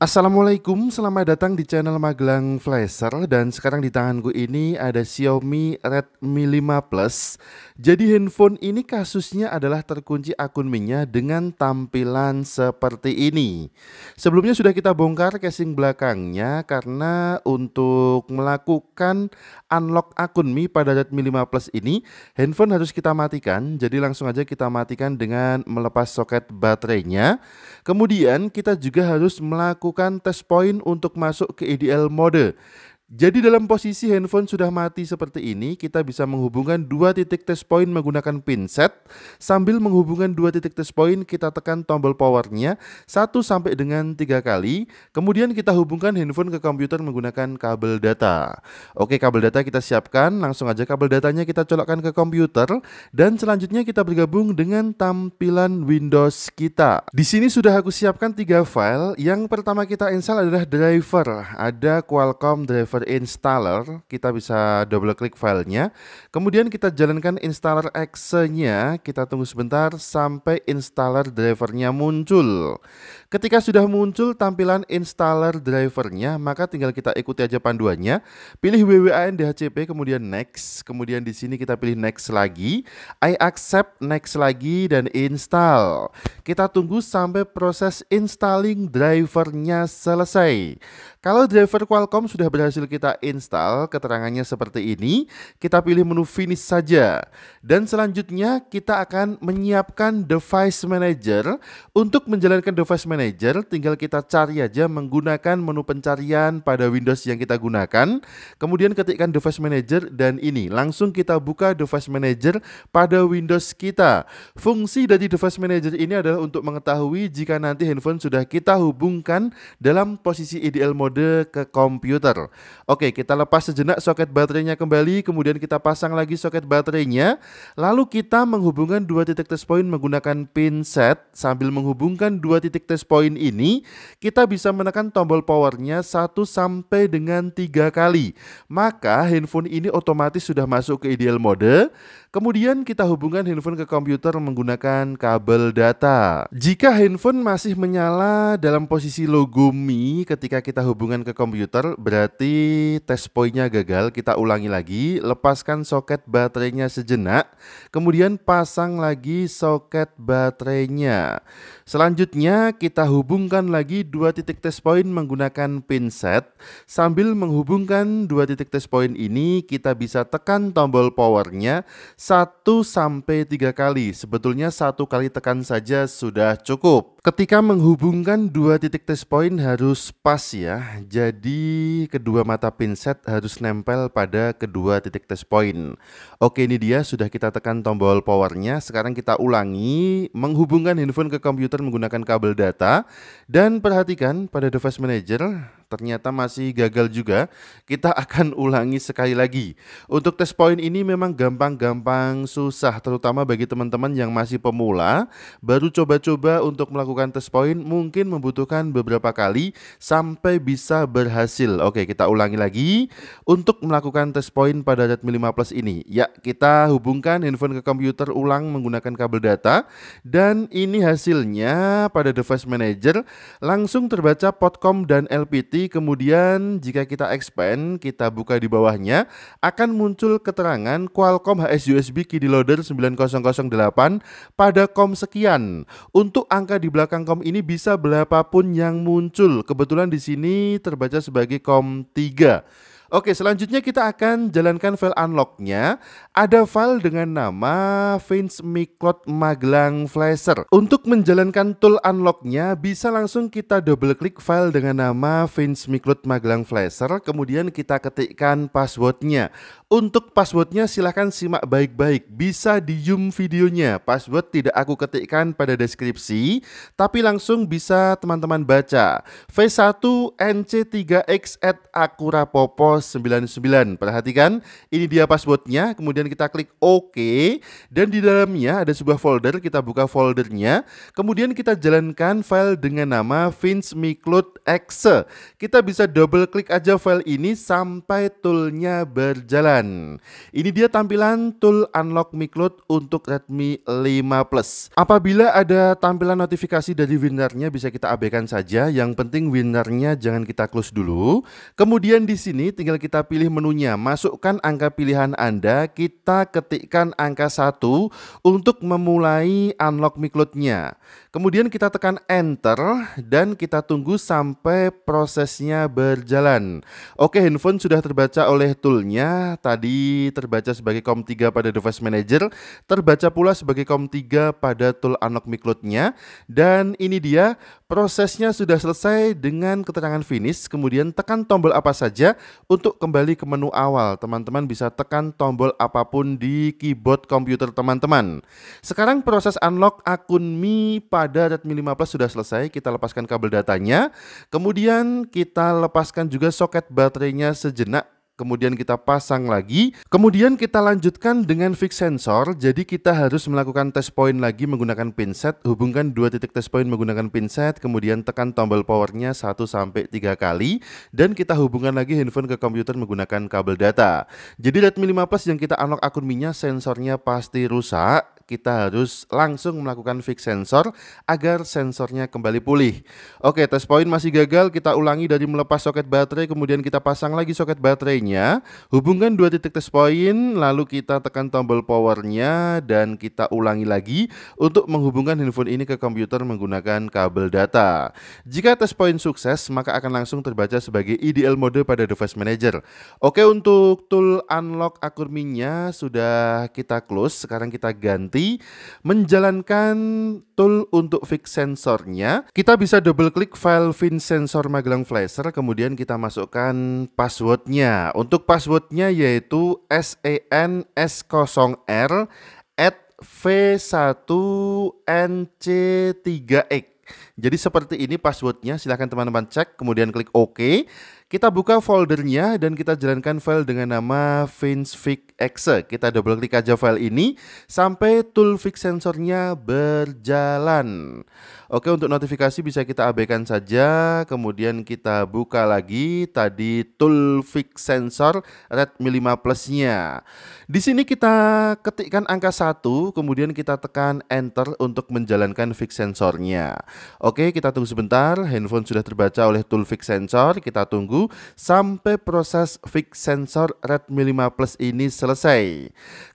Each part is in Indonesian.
Assalamualaikum, selamat datang di channel Magelang Flasher dan sekarang di tanganku ini ada Xiaomi Redmi 5 Plus. Jadi handphone ini kasusnya adalah terkunci akun Mi-nya dengan tampilan seperti ini. Sebelumnya sudah kita bongkar casing belakangnya karena untuk melakukan unlock akun Mi pada Redmi 5 Plus ini, handphone harus kita matikan. Jadi langsung aja kita matikan dengan melepas soket baterainya. Kemudian kita juga harus melakukan melakukan tes poin untuk masuk ke EDL mode jadi dalam posisi handphone sudah mati seperti ini, kita bisa menghubungkan dua titik test point menggunakan pinset. Sambil menghubungkan dua titik test point, kita tekan tombol powernya 1 sampai dengan tiga kali. Kemudian kita hubungkan handphone ke komputer menggunakan kabel data. Oke, kabel data kita siapkan. Langsung aja kabel datanya kita colokkan ke komputer. Dan selanjutnya kita bergabung dengan tampilan Windows kita. Di sini sudah aku siapkan tiga file. Yang pertama kita install adalah driver. Ada Qualcomm driver driver installer, kita bisa double klik filenya. Kemudian kita jalankan installer exe-nya, kita tunggu sebentar sampai installer drivernya muncul. Ketika sudah muncul tampilan installer drivernya, maka tinggal kita ikuti aja panduannya. Pilih WWAN DHCP, kemudian next, kemudian di sini kita pilih next lagi, I accept next lagi dan install. Kita tunggu sampai proses installing drivernya selesai. Kalau driver Qualcomm sudah berhasil kita install, keterangannya seperti ini. Kita pilih menu finish saja. Dan selanjutnya kita akan menyiapkan device manager. Untuk menjalankan device manager, tinggal kita cari aja menggunakan menu pencarian pada Windows yang kita gunakan. Kemudian ketikkan device manager dan ini. Langsung kita buka device manager pada Windows kita. Fungsi dari device manager ini adalah untuk mengetahui jika nanti handphone sudah kita hubungkan dalam posisi ideal mode ke komputer. Oke, kita lepas sejenak soket baterainya kembali, kemudian kita pasang lagi soket baterainya. Lalu kita menghubungkan dua titik test point menggunakan pin set. Sambil menghubungkan dua titik test point ini, kita bisa menekan tombol powernya 1 sampai dengan tiga kali. Maka handphone ini otomatis sudah masuk ke ideal mode. Kemudian kita hubungkan handphone ke komputer menggunakan kabel data. Jika handphone masih menyala dalam posisi logo Mi ketika kita hubungkan ke komputer, berarti test tes poinnya gagal, kita ulangi lagi, lepaskan soket baterainya sejenak, kemudian pasang lagi soket baterainya. Selanjutnya kita hubungkan lagi dua titik test point menggunakan pinset. Sambil menghubungkan dua titik test point ini kita bisa tekan tombol powernya satu sampai tiga kali. Sebetulnya satu kali tekan saja sudah cukup. Ketika menghubungkan dua titik test point harus pas ya. Jadi kedua mata pinset harus nempel pada kedua titik test point. Oke ini dia sudah kita tekan tombol powernya. Sekarang kita ulangi menghubungkan handphone ke komputer menggunakan kabel data dan perhatikan pada device manager ternyata masih gagal juga, kita akan ulangi sekali lagi. Untuk tes poin ini memang gampang-gampang susah, terutama bagi teman-teman yang masih pemula, baru coba-coba untuk melakukan tes poin mungkin membutuhkan beberapa kali sampai bisa berhasil. Oke, kita ulangi lagi. Untuk melakukan tes poin pada Redmi 5 Plus ini, ya kita hubungkan handphone ke komputer ulang menggunakan kabel data, dan ini hasilnya pada device manager langsung terbaca potcom dan LPT jadi kemudian jika kita expand, kita buka di bawahnya, akan muncul keterangan Qualcomm HSUSB USB Key Loader 9008 pada kom sekian. Untuk angka di belakang kom ini bisa berapapun yang muncul. Kebetulan di sini terbaca sebagai kom 3. Oke, selanjutnya kita akan jalankan file unlocknya. Ada file dengan nama Vince Miklot Magelang Flasher. Untuk menjalankan tool unlocknya, bisa langsung kita double klik file dengan nama Vince Miklot Magelang Flasher. Kemudian kita ketikkan passwordnya. Untuk passwordnya silahkan simak baik-baik. Bisa di zoom videonya. Password tidak aku ketikkan pada deskripsi, tapi langsung bisa teman-teman baca. V1 NC3X at Akura Popo 99. Perhatikan, ini dia passwordnya, kemudian kita klik OK, dan di dalamnya ada sebuah folder, kita buka foldernya, kemudian kita jalankan file dengan nama Vince Micloud Exe. Kita bisa double klik aja file ini sampai toolnya berjalan. Ini dia tampilan tool Unlock Micloud untuk Redmi 5 Plus. Apabila ada tampilan notifikasi dari winarnya bisa kita abaikan saja, yang penting winarnya jangan kita close dulu. Kemudian di sini tinggal tinggal kita pilih menunya. Masukkan angka pilihan Anda, kita ketikkan angka 1 untuk memulai unlock miklotnya Kemudian kita tekan enter dan kita tunggu sampai prosesnya berjalan. Oke, handphone sudah terbaca oleh toolnya. Tadi terbaca sebagai COM3 pada device manager, terbaca pula sebagai COM3 pada tool unlock miklotnya Dan ini dia prosesnya sudah selesai dengan keterangan finish. Kemudian tekan tombol apa saja untuk untuk kembali ke menu awal, teman-teman bisa tekan tombol apapun di keyboard komputer teman-teman. Sekarang proses unlock akun Mi pada Redmi 5 Plus sudah selesai, kita lepaskan kabel datanya. Kemudian kita lepaskan juga soket baterainya sejenak kemudian kita pasang lagi. Kemudian kita lanjutkan dengan fix sensor, jadi kita harus melakukan test point lagi menggunakan pinset, hubungkan dua titik test point menggunakan pinset, kemudian tekan tombol powernya 1 sampai tiga kali, dan kita hubungkan lagi handphone ke komputer menggunakan kabel data. Jadi Redmi 5 Plus yang kita unlock akun mi sensornya pasti rusak, kita harus langsung melakukan fix sensor agar sensornya kembali pulih. Oke, tes point masih gagal, kita ulangi dari melepas soket baterai, kemudian kita pasang lagi soket baterainya, hubungkan dua titik tes point, lalu kita tekan tombol powernya, dan kita ulangi lagi untuk menghubungkan handphone ini ke komputer menggunakan kabel data. Jika tes point sukses, maka akan langsung terbaca sebagai IDL mode pada device manager. Oke, untuk tool unlock akun minyak sudah kita close, sekarang kita ganti sendiri menjalankan tool untuk fix sensornya. Kita bisa double klik file fin sensor Magelang Flasher, kemudian kita masukkan passwordnya. Untuk passwordnya yaitu SENS0R at V1NC3X. Jadi seperti ini passwordnya, silahkan teman-teman cek, kemudian klik OK. Kita buka foldernya dan kita jalankan file dengan nama finfig Kita double klik aja file ini sampai tool fix sensornya berjalan. Oke, untuk notifikasi bisa kita abaikan saja. Kemudian kita buka lagi tadi tool fix sensor Redmi 5 Plus-nya. Di sini kita ketikkan angka 1, kemudian kita tekan enter untuk menjalankan fix sensornya. Oke, kita tunggu sebentar. Handphone sudah terbaca oleh tool fix sensor. Kita tunggu sampai proses fix sensor Redmi 5 Plus ini selesai.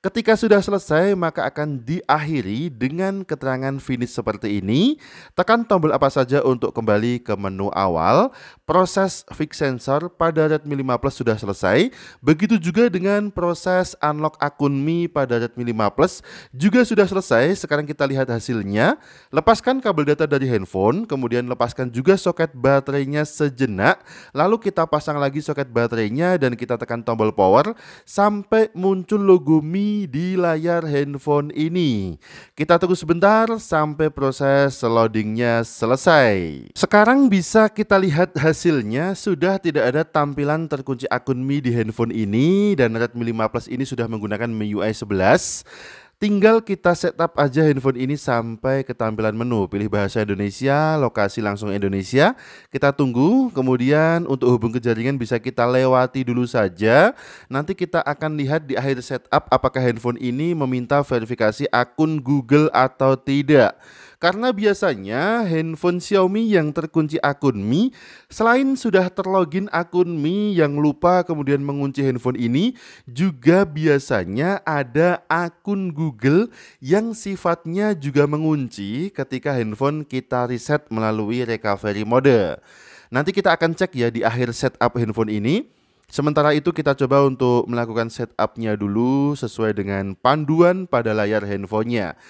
Ketika sudah selesai, maka akan diakhiri dengan keterangan finish seperti ini. Tekan tombol apa saja untuk kembali ke menu awal. Proses fix sensor pada Redmi 5 Plus sudah selesai. Begitu juga dengan proses unlock akun Mi pada Redmi 5 Plus juga sudah selesai. Sekarang kita lihat hasilnya. Lepaskan kabel data dari handphone, kemudian lepaskan juga soket baterainya sejenak. Lalu kita pasang lagi soket baterainya dan kita tekan tombol power sampai muncul logo Mi di layar handphone ini. Kita tunggu sebentar sampai proses loadingnya selesai. Sekarang bisa kita lihat hasilnya sudah tidak ada tampilan terkunci akun Mi di handphone ini dan Redmi 5 Plus ini sudah menggunakan MIUI 11. Tinggal kita setup aja handphone ini sampai ke tampilan menu. Pilih bahasa Indonesia, lokasi langsung Indonesia. Kita tunggu, kemudian untuk hubung ke jaringan bisa kita lewati dulu saja. Nanti kita akan lihat di akhir setup apakah handphone ini meminta verifikasi akun Google atau tidak. Karena biasanya handphone Xiaomi yang terkunci akun Mi, selain sudah terlogin akun Mi yang lupa kemudian mengunci handphone ini, juga biasanya ada akun Google yang sifatnya juga mengunci ketika handphone kita reset melalui recovery mode. Nanti kita akan cek ya di akhir setup handphone ini. Sementara itu kita coba untuk melakukan setupnya dulu sesuai dengan panduan pada layar handphonenya.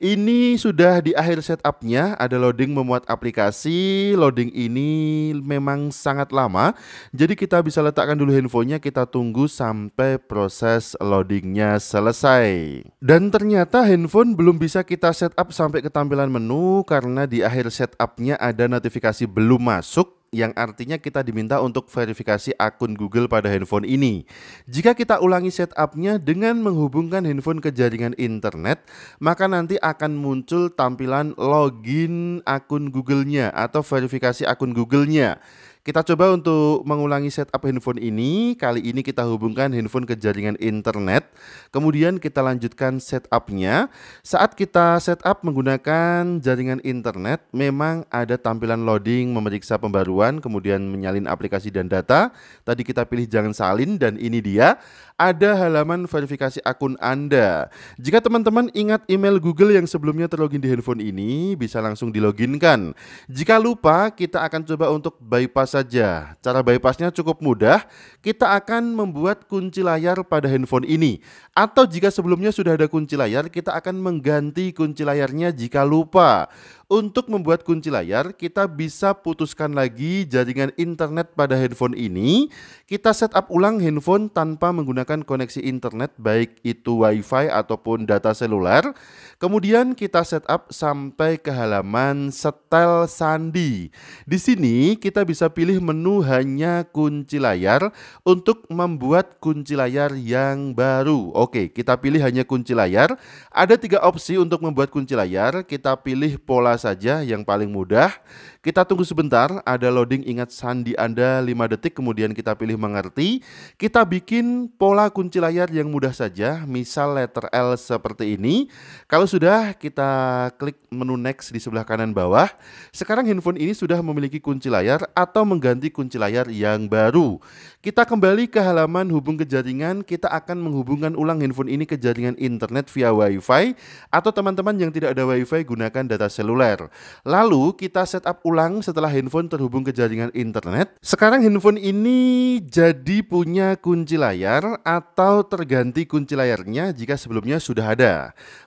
Ini sudah di akhir setupnya, ada loading memuat aplikasi. Loading ini memang sangat lama, jadi kita bisa letakkan dulu handphonenya, kita tunggu sampai proses loadingnya selesai. Dan ternyata handphone belum bisa kita setup sampai ke tampilan menu karena di akhir setupnya ada notifikasi belum masuk yang artinya kita diminta untuk verifikasi akun Google pada handphone ini. Jika kita ulangi setupnya dengan menghubungkan handphone ke jaringan internet, maka nanti akan muncul tampilan login akun Google-nya atau verifikasi akun Google-nya. Kita coba untuk mengulangi setup handphone ini. Kali ini kita hubungkan handphone ke jaringan internet. Kemudian kita lanjutkan setupnya. Saat kita setup menggunakan jaringan internet, memang ada tampilan loading memeriksa pembaruan, kemudian menyalin aplikasi dan data. Tadi kita pilih jangan salin dan ini dia ada halaman verifikasi akun Anda. Jika teman-teman ingat email Google yang sebelumnya terlogin di handphone ini, bisa langsung diloginkan. Jika lupa, kita akan coba untuk bypass saja. Cara bypassnya cukup mudah. Kita akan membuat kunci layar pada handphone ini. Atau jika sebelumnya sudah ada kunci layar, kita akan mengganti kunci layarnya jika lupa. Untuk membuat kunci layar, kita bisa putuskan lagi jaringan internet pada handphone ini. Kita setup ulang handphone tanpa menggunakan koneksi internet baik itu WiFi ataupun data seluler. Kemudian kita setup sampai ke halaman setel sandi. Di sini kita bisa pilih menu hanya kunci layar untuk membuat kunci layar yang baru. Oke, kita pilih hanya kunci layar. Ada tiga opsi untuk membuat kunci layar. Kita pilih pola saja yang paling mudah. Kita tunggu sebentar, ada loading ingat sandi Anda 5 detik, kemudian kita pilih mengerti. Kita bikin pola kunci layar yang mudah saja, misal letter L seperti ini. Kalau sudah, kita klik menu next di sebelah kanan bawah. Sekarang handphone ini sudah memiliki kunci layar atau mengganti kunci layar yang baru. Kita kembali ke halaman hubung ke jaringan, kita akan menghubungkan ulang handphone ini ke jaringan internet via WiFi atau teman-teman yang tidak ada WiFi gunakan data seluler. Wire. Lalu kita setup ulang setelah handphone terhubung ke jaringan internet. Sekarang handphone ini jadi punya kunci layar atau terganti kunci layarnya jika sebelumnya sudah ada.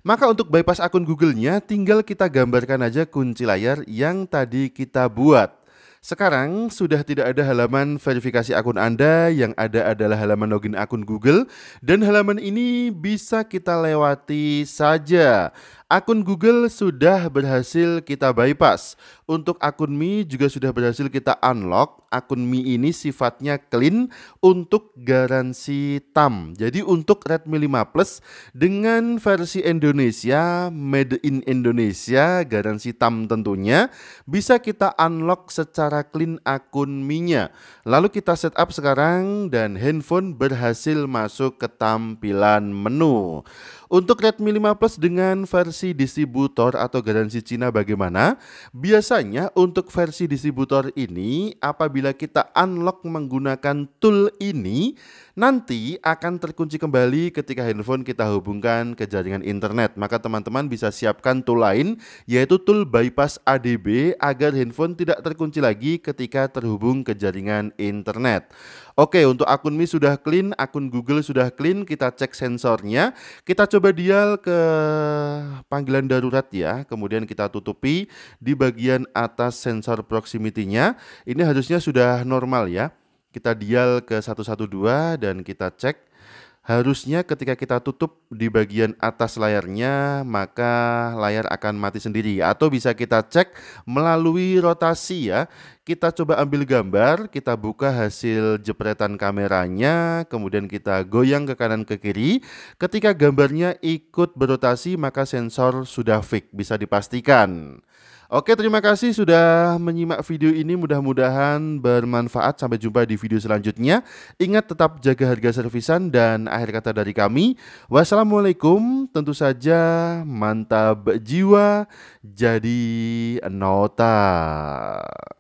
Maka untuk bypass akun Google-nya tinggal kita gambarkan aja kunci layar yang tadi kita buat. Sekarang sudah tidak ada halaman verifikasi akun Anda, yang ada adalah halaman login akun Google, dan halaman ini bisa kita lewati saja. Akun Google sudah berhasil kita bypass. Untuk akun Mi juga sudah berhasil kita unlock. Akun Mi ini sifatnya clean untuk garansi tam. Jadi untuk Redmi 5 Plus dengan versi Indonesia, made in Indonesia, garansi tam tentunya, bisa kita unlock secara clean akun Mi-nya. Lalu kita setup sekarang dan handphone berhasil masuk ke tampilan menu. Untuk Redmi 5 Plus dengan versi versi distributor atau garansi Cina bagaimana? Biasanya untuk versi distributor ini apabila kita unlock menggunakan tool ini nanti akan terkunci kembali ketika handphone kita hubungkan ke jaringan internet. Maka teman-teman bisa siapkan tool lain yaitu tool bypass ADB agar handphone tidak terkunci lagi ketika terhubung ke jaringan internet. Oke, untuk akun Mi sudah clean, akun Google sudah clean, kita cek sensornya. Kita coba dial ke panggilan darurat ya. Kemudian kita tutupi di bagian atas sensor proximity-nya. Ini harusnya sudah normal ya. Kita dial ke 112 dan kita cek. Harusnya ketika kita tutup di bagian atas layarnya, maka layar akan mati sendiri. Atau bisa kita cek melalui rotasi ya kita coba ambil gambar, kita buka hasil jepretan kameranya, kemudian kita goyang ke kanan ke kiri. Ketika gambarnya ikut berotasi, maka sensor sudah fix, bisa dipastikan. Oke, terima kasih sudah menyimak video ini. Mudah-mudahan bermanfaat. Sampai jumpa di video selanjutnya. Ingat tetap jaga harga servisan dan akhir kata dari kami. Wassalamualaikum. Tentu saja mantap jiwa jadi nota.